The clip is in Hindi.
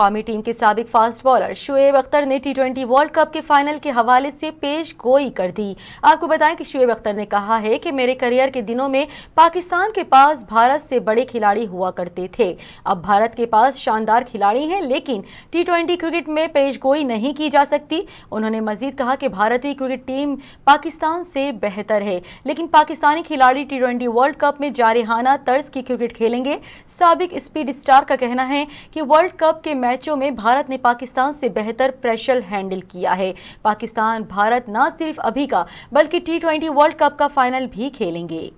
कौमी टीम के सबक फास्ट बॉलर शुएब अख्तर ने टी ट्वेंटी वर्ल्ड कप के फाइनल के हवाले से पेश गोई कर दी आपको बताएं कि शुएब अख्तर ने कहा है कि मेरे करियर के दिनों में पाकिस्तान के पास भारत से बड़े खिलाड़ी हुआ करते थे अब भारत के पास शानदार खिलाड़ी हैं लेकिन टी ट्वेंटी क्रिकेट में पेश गोई नहीं की जा सकती उन्होंने मजीद कहा कि भारतीय क्रिकेट टीम पाकिस्तान से बेहतर है लेकिन पाकिस्तानी खिलाड़ी टी ट्वेंटी वर्ल्ड कप में जारहाना तर्ज की क्रिकेट खेलेंगे सबक स्पीड स्टार का कहना है कि वर्ल्ड कप के मैच मैचों में भारत ने पाकिस्तान से बेहतर प्रेशर हैंडल किया है पाकिस्तान भारत न सिर्फ अभी का बल्कि टी वर्ल्ड कप का फाइनल भी खेलेंगे